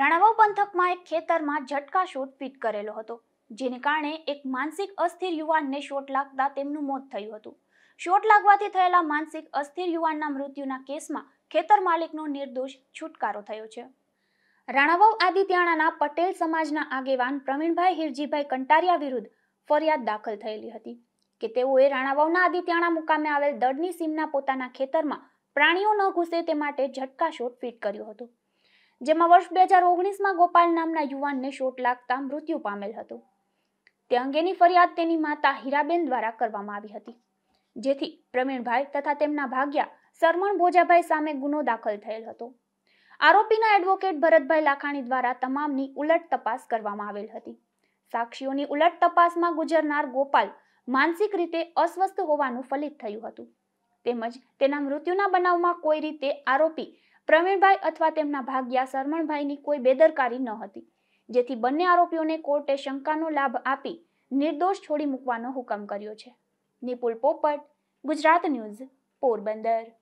રાણાવાવ પંથકમાં એક ખેતરમાં ઝટકા શોટ ફિટ કરેલો હતો જેને કારણે એક માનસિક અસ્થિર યુવાનને શોટ લાગતા તેમનું મોત થયું હતું શોટ લાગવાથી થયેલા માનસિક અસ્થિર યુવાનના મૃત્યુના કેસમાં ખેતર માલિકનો નિર્દોષ છુટકારો થયો છે રાણાવાવ આદિત્યાણાના પટેલ સમાજના આગેવાન પ્રવીણભાઈ હિરજીભાઈ કંટારિયા વિરુદ્ધ ફરિયાદ દાખલ થયેલી હતી કે તેઓએ રાણાવાવના આદિત્યાણા મુકામે આવેલ દળની સીમના પોતાના ખેતરમાં પ્રાણીઓ ન ઘૂસે તે માટે ઝટકા શોટ ફિટ કર્યો હતો જેમાં વર્ષ બે હજાર ઓગણીસમાં ગોપાલ નામના યુવાનને શોટ લાગતા મૃત્યુ પામેલ હતું તે અંગેની ફરિયાદ તેની માતા હીરાબેન દ્વારા કરવામાં આવી હતી જેથી પ્રવીણભાઈ તથા તેમના ભાગ્યા સરમણ ભોજાભાઈ સામે ગુનો દાખલ થયેલ હતો આરોપીના એડવોકેટ ભરતભાઈ લાખાણી દ્વારા તમામની ઉલટ તપાસ કરવામાં આવેલ હતી સાક્ષીઓની ઉલટ તપાસમાં ગુજરનાર ગોપાલ માનસિક રીતે અસ્વસ્થ હોવાનું ફલિત થયું હતું તેમજ તેના મૃત્યુના બનાવમાં કોઈ રીતે આરોપી પ્રવીણભાઈ અથવા તેમના ભાગ્યા શરમણભાઈની કોઈ બેદરકારી ન હતી જેથી બંને આરોપીઓને કોર્ટે શંકાનો લાભ આપી નિર્દોષ છોડી મૂકવાનો હુકમ કર્યો છે નિપુલ પોપટ ગુજરાત ન્યૂઝ પોરબંદર